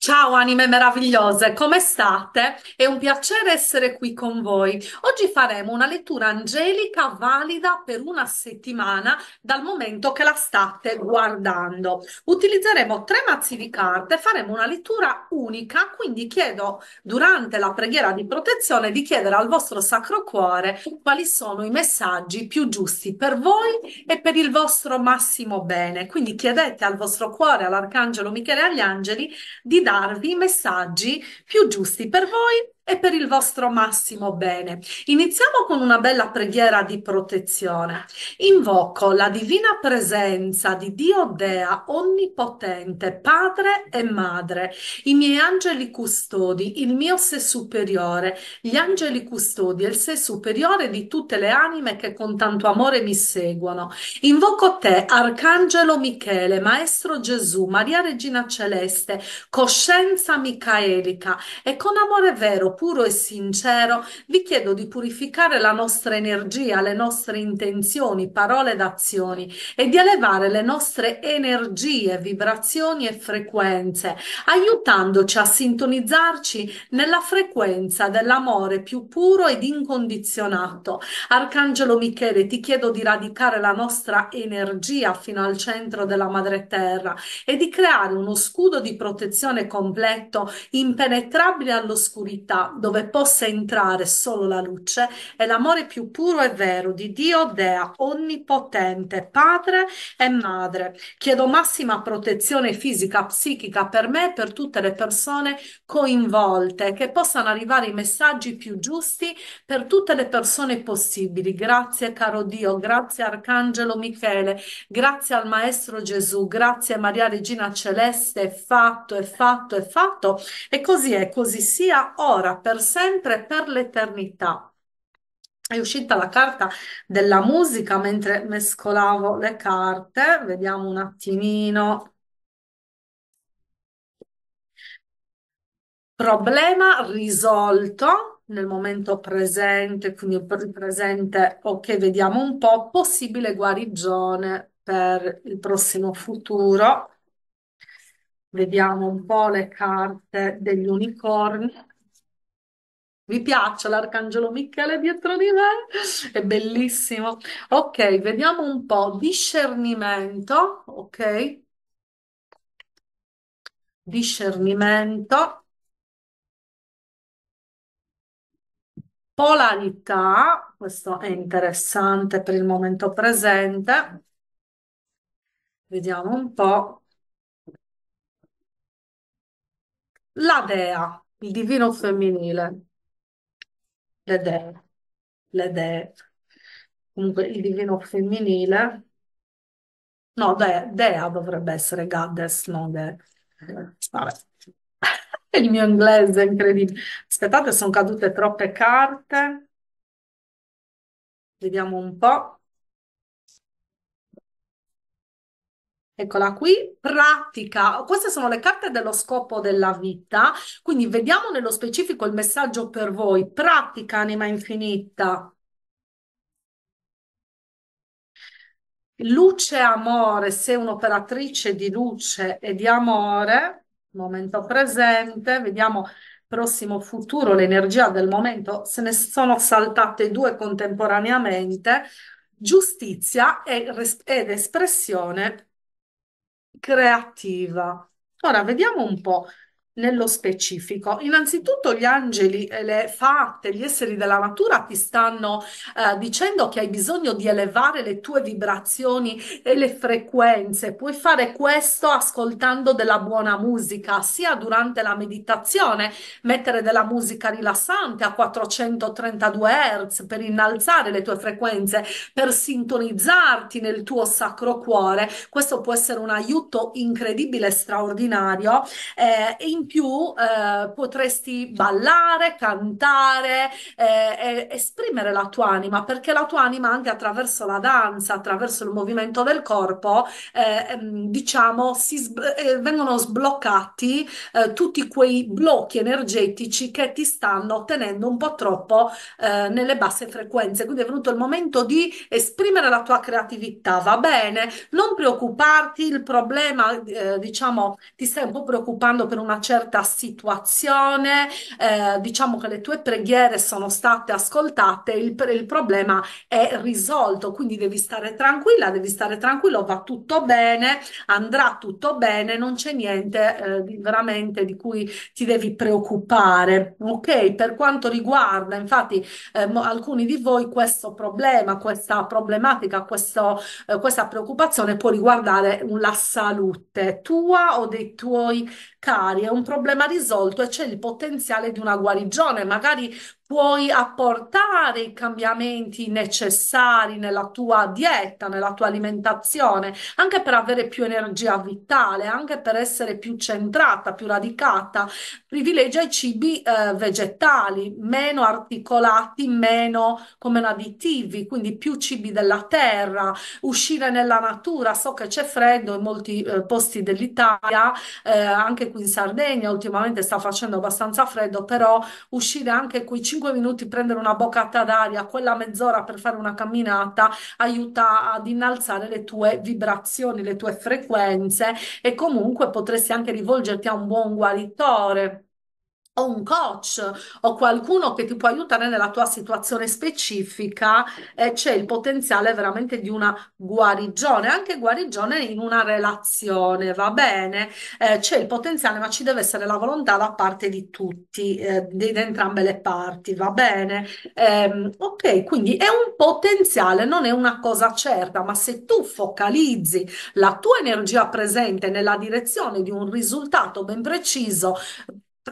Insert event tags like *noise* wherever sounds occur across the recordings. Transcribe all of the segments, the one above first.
Ciao anime meravigliose, come state? È un piacere essere qui con voi. Oggi faremo una lettura angelica valida per una settimana dal momento che la state guardando. Utilizzeremo tre mazzi di carte, faremo una lettura unica, quindi chiedo durante la preghiera di protezione di chiedere al vostro sacro cuore quali sono i messaggi più giusti per voi e per il vostro massimo bene. Quindi chiedete al vostro cuore, all'arcangelo Michele e agli angeli di dare darvi i messaggi più giusti per voi e per il vostro massimo bene. Iniziamo con una bella preghiera di protezione. Invoco la divina presenza di Dio Dea Onnipotente, Padre e Madre, i miei angeli custodi, il mio sé superiore, gli angeli custodi e il sé superiore di tutte le anime che con tanto amore mi seguono. Invoco te, Arcangelo Michele, Maestro Gesù, Maria Regina Celeste, Coscienza Micaelica e con amore vero puro e sincero, vi chiedo di purificare la nostra energia, le nostre intenzioni, parole ed azioni e di elevare le nostre energie, vibrazioni e frequenze, aiutandoci a sintonizzarci nella frequenza dell'amore più puro ed incondizionato. Arcangelo Michele, ti chiedo di radicare la nostra energia fino al centro della madre terra e di creare uno scudo di protezione completo impenetrabile all'oscurità dove possa entrare solo la luce, è l'amore più puro e vero di Dio Dea, onnipotente, padre e madre. Chiedo massima protezione fisica, psichica per me e per tutte le persone coinvolte, che possano arrivare i messaggi più giusti per tutte le persone possibili. Grazie caro Dio, grazie Arcangelo Michele, grazie al Maestro Gesù, grazie Maria Regina Celeste, è fatto, è fatto, è fatto. E così è, così sia ora per sempre e per l'eternità. È uscita la carta della musica mentre mescolavo le carte, vediamo un attimino. Problema risolto nel momento presente, quindi il presente, ok, vediamo un po', possibile guarigione per il prossimo futuro. Vediamo un po' le carte degli unicorni. Vi piace l'Arcangelo Michele dietro di me? È bellissimo. Ok, vediamo un po'. Discernimento, ok? Discernimento. Polarità, questo è interessante per il momento presente. Vediamo un po'. La dea, il divino femminile. Le dee. Comunque il divino femminile. No, Dea, Dea dovrebbe essere Goddess, non Dea. Vabbè. *laughs* Il mio inglese è incredibile. Aspettate, sono cadute troppe carte. Vediamo un po'. Eccola qui, pratica. Queste sono le carte dello scopo della vita, quindi vediamo nello specifico il messaggio per voi. Pratica, anima infinita. Luce amore, sei un'operatrice di luce e di amore, momento presente, vediamo prossimo futuro, l'energia del momento, se ne sono saltate due contemporaneamente, giustizia ed espressione creativa. Ora vediamo un po' nello specifico. Innanzitutto gli angeli e le fate, gli esseri della natura ti stanno eh, dicendo che hai bisogno di elevare le tue vibrazioni e le frequenze. Puoi fare questo ascoltando della buona musica, sia durante la meditazione, mettere della musica rilassante a 432 Hz per innalzare le tue frequenze, per sintonizzarti nel tuo sacro cuore. Questo può essere un aiuto incredibile straordinario. Eh, in più eh, potresti ballare, cantare, eh, esprimere la tua anima, perché la tua anima anche attraverso la danza, attraverso il movimento del corpo, eh, ehm, diciamo, sb- eh, vengono sbloccati eh, tutti quei blocchi energetici che ti stanno tenendo un po' troppo eh, nelle basse frequenze. Quindi è venuto il momento di esprimere la tua creatività, va bene? Non preoccuparti, il problema, diciamo, ti stai un po' preoccupando per una certa certa situazione, eh, diciamo che le tue preghiere sono state ascoltate, il, il problema è risolto, quindi devi stare tranquilla, devi stare tranquillo, va tutto bene, andrà tutto bene, non c'è niente eh, veramente di cui ti devi preoccupare. Ok, per quanto riguarda infatti eh, alcuni di voi questo problema, questa problematica, questo, eh, questa preoccupazione può riguardare la salute tua o dei tuoi cari, è un problema risolto e c'è il potenziale di una guarigione, magari puoi apportare i cambiamenti necessari nella tua dieta, nella tua alimentazione, anche per avere più energia vitale, anche per essere più centrata, più radicata. Privilegia i cibi eh, vegetali, meno articolati, meno come additivi, quindi più cibi della terra, uscire nella natura. So che c'è freddo in molti eh, posti dell'Italia, eh, anche qui in Sardegna ultimamente sta facendo abbastanza freddo, però uscire anche qui ci 5 minuti prendere una boccata d'aria, quella mezz'ora per fare una camminata aiuta ad innalzare le tue vibrazioni, le tue frequenze e comunque potresti anche rivolgerti a un buon guaritore o un coach o qualcuno che ti può aiutare nella tua situazione specifica, eh, c'è il potenziale veramente di una guarigione, anche guarigione in una relazione, va bene? Eh, c'è il potenziale, ma ci deve essere la volontà da parte di tutti, eh, di, entrambe le parti, va bene? Eh, ok, quindi è un potenziale, non è una cosa certa, ma se tu focalizzi la tua energia presente nella direzione di un risultato ben preciso,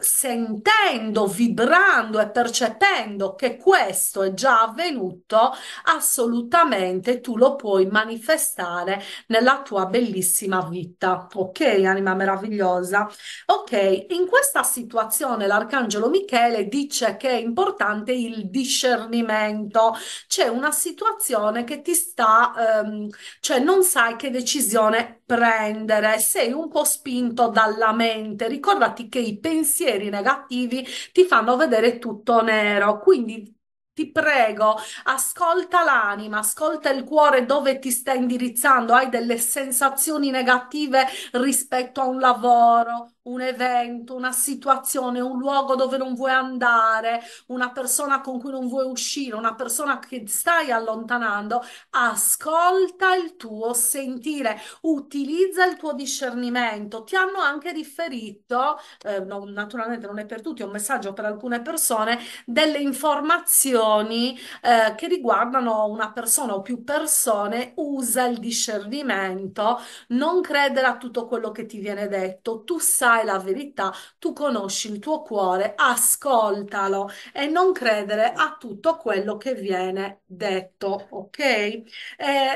sentendo, vibrando e percependo che questo è già avvenuto, assolutamente tu lo puoi manifestare nella tua bellissima vita. Ok, anima meravigliosa? Ok, in questa situazione l'arcangelo Michele dice che è importante il discernimento. C'è una situazione che ti sta, ehm, cioè non sai che decisione prendere, sei un po' spinto dalla mente. Ricordati che i pensieri pensieri negativi ti fanno vedere tutto nero. Quindi ti prego, ascolta l'anima, ascolta il cuore dove ti sta indirizzando, hai delle sensazioni negative rispetto a un lavoro un evento, una situazione, un luogo dove non vuoi andare, una persona con cui non vuoi uscire, una persona che stai allontanando, ascolta il tuo sentire, utilizza il tuo discernimento. Ti hanno anche riferito, eh, no, naturalmente non è per tutti, è un messaggio per alcune persone, delle informazioni eh, che riguardano una persona o più persone, usa il discernimento, non credere a tutto quello che ti viene detto, tu sai e la verità, tu conosci il tuo cuore, ascoltalo e non credere a tutto quello che viene detto, ok? Eh,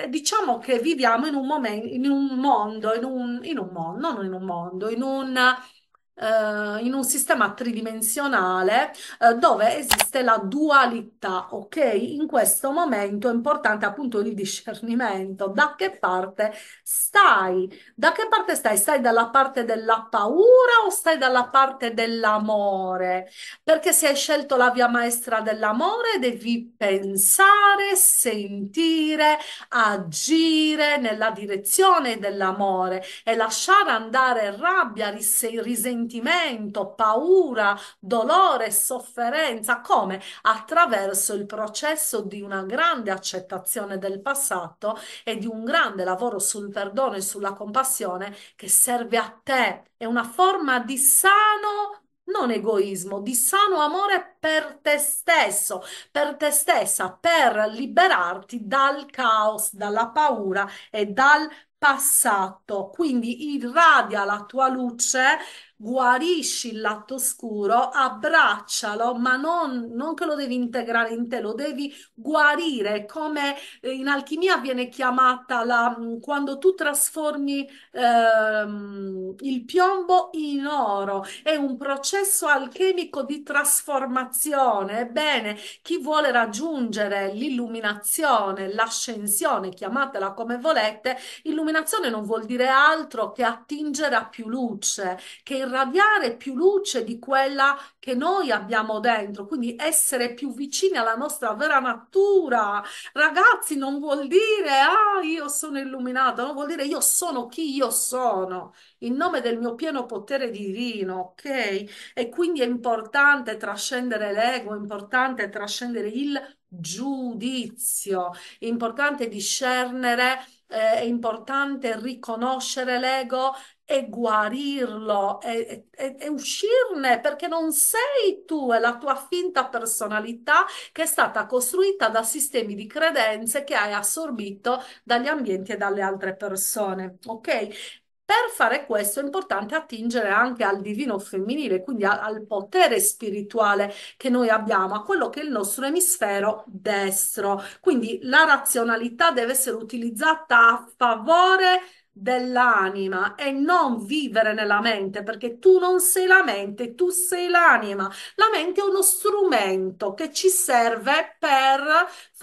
diciamo che viviamo in un momento, in un mondo, in un, in un mondo, non in un mondo, in un eh, in un sistema tridimensionale eh, dove esiste la dualità, ok? In questo momento è importante appunto il discernimento, da che parte stai? Da che parte stai? Stai dalla parte della paura o stai dalla parte dell'amore? Perché se hai scelto la via maestra dell'amore devi pensare, sentire, agire nella direzione dell'amore e lasciare andare rabbia, ris- risentimento, sentimento, paura, dolore, sofferenza, come attraverso il processo di una grande accettazione del passato e di un grande lavoro sul perdono e sulla compassione che serve a te. È una forma di sano non egoismo, di sano amore per te stesso, per te stessa, per liberarti dal caos, dalla paura e dal passato. Quindi irradia la tua luce guarisci il lato scuro, abbraccialo, ma non, non, che lo devi integrare in te, lo devi guarire, come eh, in alchimia viene chiamata la, mm, quando tu trasformi ehm, il piombo in oro, è un processo alchemico di trasformazione. Ebbene, chi vuole raggiungere l'illuminazione, l'ascensione, chiamatela come volete, illuminazione non vuol dire altro che attingere a più luce, che il irradiare più luce di quella che noi abbiamo dentro, quindi essere più vicini alla nostra vera natura. Ragazzi, non vuol dire ah, io sono illuminato, non vuol dire io sono chi io sono, in nome del mio pieno potere divino, ok? E quindi è importante trascendere l'ego, è importante trascendere il giudizio, è importante discernere eh, è importante riconoscere l'ego e guarirlo e, e, e, uscirne perché non sei tu, è la tua finta personalità che è stata costruita da sistemi di credenze che hai assorbito dagli ambienti e dalle altre persone. Ok? Per fare questo è importante attingere anche al divino femminile, quindi a, al potere spirituale che noi abbiamo, a quello che è il nostro emisfero destro. Quindi la razionalità deve essere utilizzata a favore dell'anima e non vivere nella mente perché tu non sei la mente, tu sei l'anima. La mente è uno strumento che ci serve per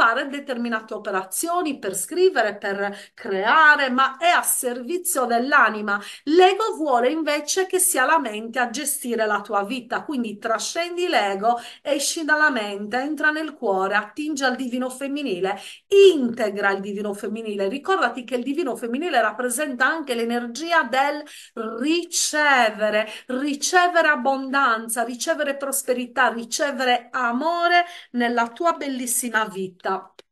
fare determinate operazioni, per scrivere, per creare, ma è a servizio dell'anima. L'ego vuole invece che sia la mente a gestire la tua vita, quindi trascendi l'ego, esci dalla mente, entra nel cuore, attinge al divino femminile, integra il divino femminile. Ricordati che il divino femminile rappresenta anche l'energia del ricevere, ricevere abbondanza, ricevere prosperità, ricevere amore nella tua bellissima vita. that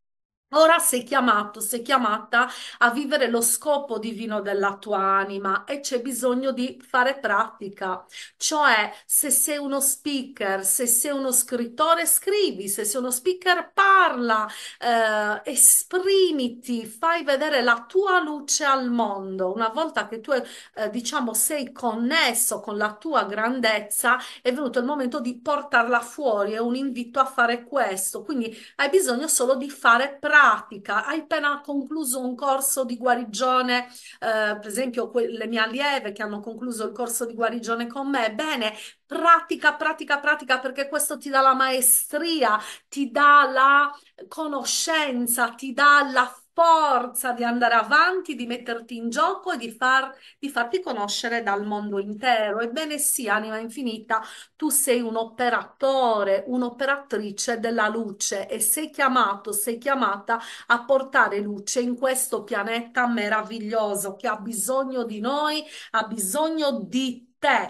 Ora sei chiamato, sei chiamata a vivere lo scopo divino della tua anima e c'è bisogno di fare pratica. Cioè, se sei uno speaker, se sei uno scrittore, scrivi, se sei uno speaker, parla, eh, esprimiti, fai vedere la tua luce al mondo. Una volta che tu, eh, diciamo, sei connesso con la tua grandezza, è venuto il momento di portarla fuori, è un invito a fare questo. Quindi hai bisogno solo di fare pratica pratica, hai appena concluso un corso di guarigione, eh, per esempio que- le mie allieve che hanno concluso il corso di guarigione con me, bene, pratica, pratica, pratica, perché questo ti dà la maestria, ti dà la conoscenza, ti dà la forza di andare avanti, di metterti in gioco e di, far, di farti conoscere dal mondo intero. Ebbene sì, anima infinita, tu sei un operatore, un'operatrice della luce e sei chiamato, sei chiamata a portare luce in questo pianeta meraviglioso che ha bisogno di noi, ha bisogno di te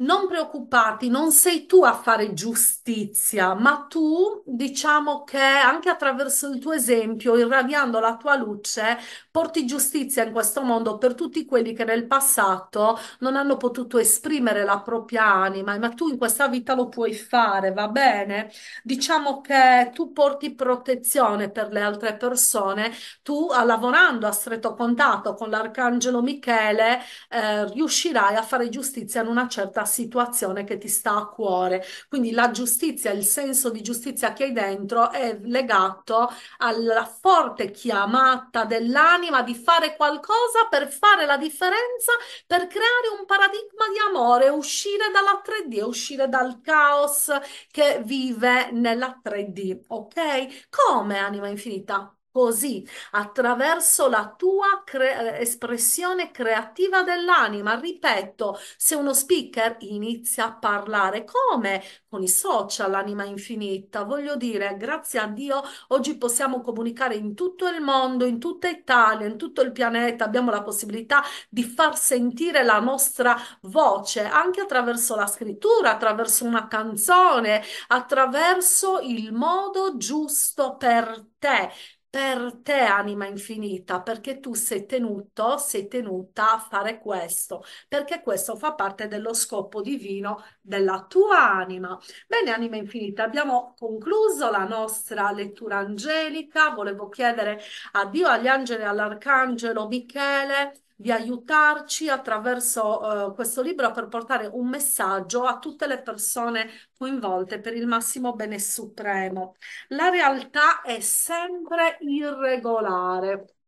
non preoccuparti, non sei tu a fare giustizia, ma tu, diciamo che anche attraverso il tuo esempio, irradiando la tua luce, porti giustizia in questo mondo per tutti quelli che nel passato non hanno potuto esprimere la propria anima, ma tu in questa vita lo puoi fare, va bene? Diciamo che tu porti protezione per le altre persone, tu lavorando a stretto contatto con l'arcangelo Michele, eh, riuscirai a fare giustizia in una certa situazione che ti sta a cuore. Quindi la giustizia, il senso di giustizia che hai dentro è legato alla forte chiamata dell'anima di fare qualcosa per fare la differenza, per creare un paradigma di amore, uscire dalla 3D, uscire dal caos che vive nella 3D, ok? Come anima infinita? Così, attraverso la tua cre- eh, espressione creativa dell'anima, ripeto, se uno speaker inizia a parlare come con i social, l'anima infinita, voglio dire, grazie a Dio, oggi possiamo comunicare in tutto il mondo, in tutta Italia, in tutto il pianeta, abbiamo la possibilità di far sentire la nostra voce anche attraverso la scrittura, attraverso una canzone, attraverso il modo giusto per te per te, anima infinita, perché tu sei tenuto, sei tenuta a fare questo, perché questo fa parte dello scopo divino della tua anima. Bene, anima infinita, abbiamo concluso la nostra lettura angelica. Volevo chiedere a Dio, agli angeli, all'arcangelo Michele di aiutarci attraverso eh, questo libro per portare un messaggio a tutte le persone coinvolte per il massimo bene supremo. La realtà è sempre irregolare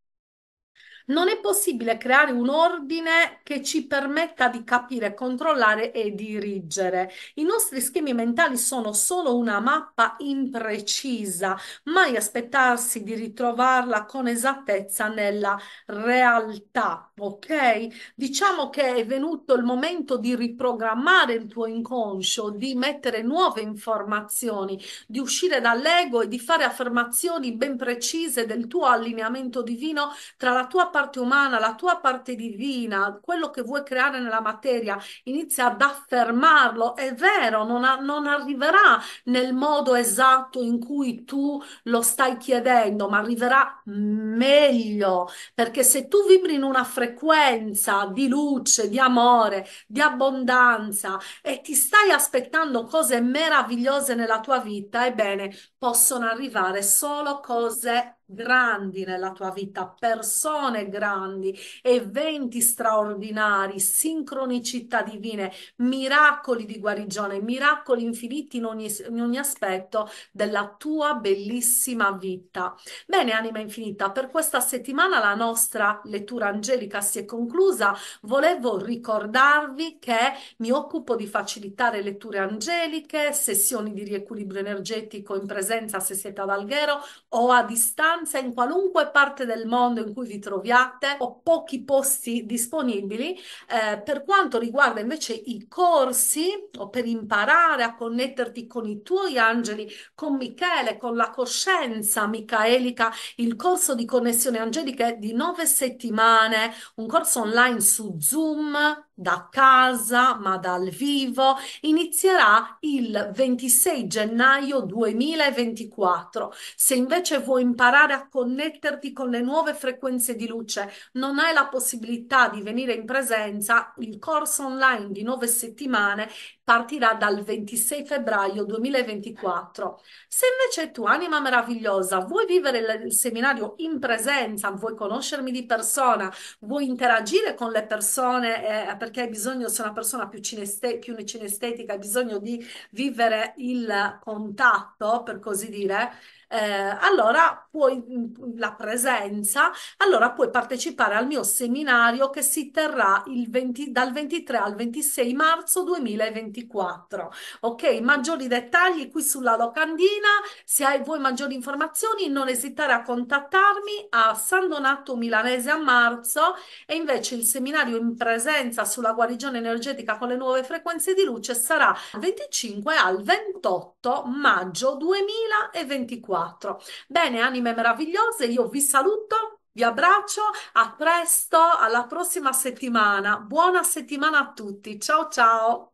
non è possibile creare un ordine che ci permetta di capire, controllare e dirigere. I nostri schemi mentali sono solo una mappa imprecisa, mai aspettarsi di ritrovarla con esattezza nella realtà, ok? Diciamo che è venuto il momento di riprogrammare il tuo inconscio, di mettere nuove informazioni, di uscire dall'ego e di fare affermazioni ben precise del tuo allineamento divino tra la tua parte umana, la tua parte divina, quello che vuoi creare nella materia, inizia ad affermarlo, è vero, non, a, non arriverà nel modo esatto in cui tu lo stai chiedendo, ma arriverà meglio, perché se tu vibri in una frequenza di luce, di amore, di abbondanza e ti stai aspettando cose meravigliose nella tua vita, ebbene, possono arrivare solo cose grandi nella tua vita, persone grandi, eventi straordinari, sincronicità divine, miracoli di guarigione, miracoli infiniti in ogni, in ogni aspetto della tua bellissima vita. Bene, anima infinita, per questa settimana la nostra lettura angelica si è conclusa. Volevo ricordarvi che mi occupo di facilitare letture angeliche, sessioni di riequilibrio energetico in presenza se siete ad Alghero o a distanza vacanza in qualunque parte del mondo in cui vi troviate, ho pochi posti disponibili. Eh, per quanto riguarda invece i corsi o per imparare a connetterti con i tuoi angeli, con Michele, con la coscienza micaelica, il corso di connessione angelica è di nove settimane, un corso online su Zoom da casa, ma dal vivo, inizierà il 26 gennaio 2024. Se invece vuoi imparare a connetterti con le nuove frequenze di luce, non hai la possibilità di venire in presenza, il corso online di nove settimane partirà dal 26 febbraio 2024. Se invece tu, anima meravigliosa, vuoi vivere il seminario in presenza, vuoi conoscermi di persona, vuoi interagire con le persone eh, perché hai bisogno, sei una persona più, cineste, più cinestetica, hai bisogno di vivere il contatto, per così dire, eh, allora puoi la presenza, allora puoi partecipare al mio seminario che si terrà 20, dal 23 al 26 marzo 2024. Ok, maggiori dettagli qui sulla locandina. Se hai voi maggiori informazioni, non esitare a contattarmi a San Donato Milanese a marzo e invece il seminario in presenza sulla guarigione energetica con le nuove frequenze di luce sarà 25 al 28 maggio 2024. 4. Bene, anime meravigliose, io vi saluto. Vi abbraccio, a presto, alla prossima settimana. Buona settimana a tutti. Ciao ciao.